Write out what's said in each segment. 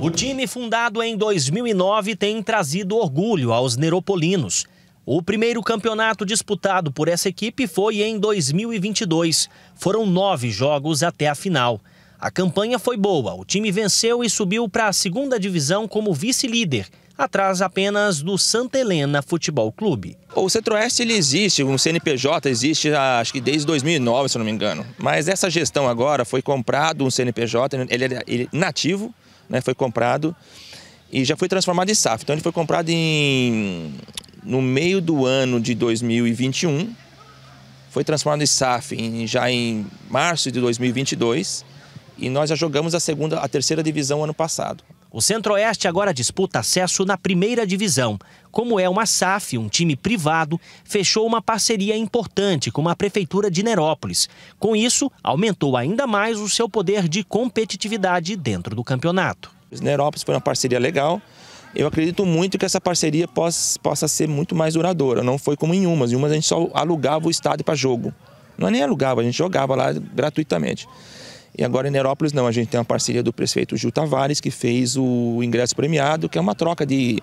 O time fundado em 2009 tem trazido orgulho aos neropolinos. O primeiro campeonato disputado por essa equipe foi em 2022. Foram nove jogos até a final. A campanha foi boa, o time venceu e subiu para a segunda divisão como vice-líder, atrás apenas do Santa Helena Futebol Clube. O Centro-Oeste ele existe, um CNPJ existe acho que desde 2009, se não me engano. Mas essa gestão agora foi comprado um CNPJ, é, ele é nativo, né? Foi comprado e já foi transformado em SAF. Então ele foi comprado em no meio do ano de 2021, foi transformado em SAF em, já em março de 2022 e nós já jogamos a segunda, a terceira divisão ano passado. O Centro-Oeste agora disputa acesso na primeira divisão. Como é uma SAF, um time privado, fechou uma parceria importante com a Prefeitura de Nerópolis. Com isso, aumentou ainda mais o seu poder de competitividade dentro do campeonato. Nerópolis foi uma parceria legal. Eu acredito muito que essa parceria possa, possa ser muito mais duradoura. Não foi como em umas. Em umas a gente só alugava o estádio para jogo. Não é nem alugava, a gente jogava lá gratuitamente. E agora em Nerópolis não, a gente tem uma parceria do prefeito Gil Tavares, que fez o ingresso premiado, que é uma troca de,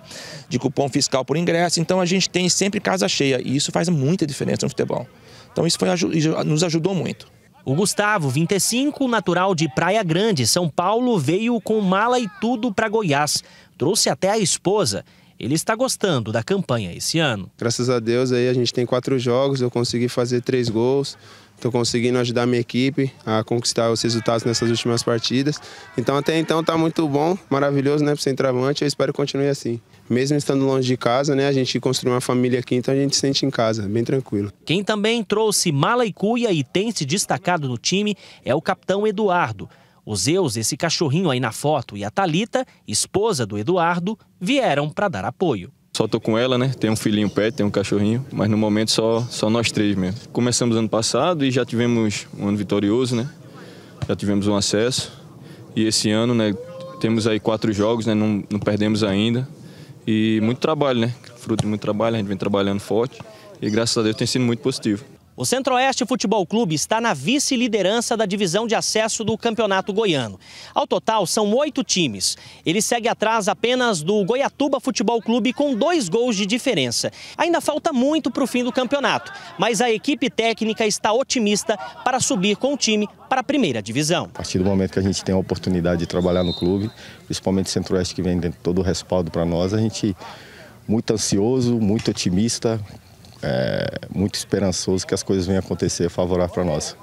de cupom fiscal por ingresso. Então a gente tem sempre casa cheia e isso faz muita diferença no futebol. Então isso foi, nos ajudou muito. O Gustavo, 25, natural de Praia Grande, São Paulo, veio com mala e tudo para Goiás. Trouxe até a esposa ele está gostando da campanha esse ano. Graças a Deus aí a gente tem quatro jogos, eu consegui fazer três gols. Estou conseguindo ajudar a minha equipe a conquistar os resultados nessas últimas partidas. Então até então está muito bom, maravilhoso, né, pro centroavante. Eu espero que continue assim. Mesmo estando longe de casa, né, a gente construiu uma família aqui, então a gente se sente em casa, bem tranquilo. Quem também trouxe mala e cuia e tem se destacado no time é o capitão Eduardo. O Zeus, esse cachorrinho aí na foto, e a Talita, esposa do Eduardo, vieram para dar apoio. Só tô com ela, né? Tem um filhinho pé, tem um cachorrinho, mas no momento só, só nós três mesmo. Começamos ano passado e já tivemos um ano vitorioso, né? Já tivemos um acesso. E esse ano, né, temos aí quatro jogos, né? Não, não perdemos ainda. E muito trabalho, né? Fruto de muito trabalho, a gente vem trabalhando forte. E graças a Deus tem sido muito positivo. O Centro-Oeste Futebol Clube está na vice-liderança da divisão de acesso do Campeonato Goiano. Ao total, são oito times. Ele segue atrás apenas do Goiatuba Futebol Clube com dois gols de diferença. Ainda falta muito para o fim do campeonato, mas a equipe técnica está otimista para subir com o time para a primeira divisão. A partir do momento que a gente tem a oportunidade de trabalhar no clube, principalmente Centro-Oeste que vem dando todo o respaldo para nós, a gente muito ansioso, muito otimista, é, muito esperançoso que as coisas venham acontecer favorável para nós.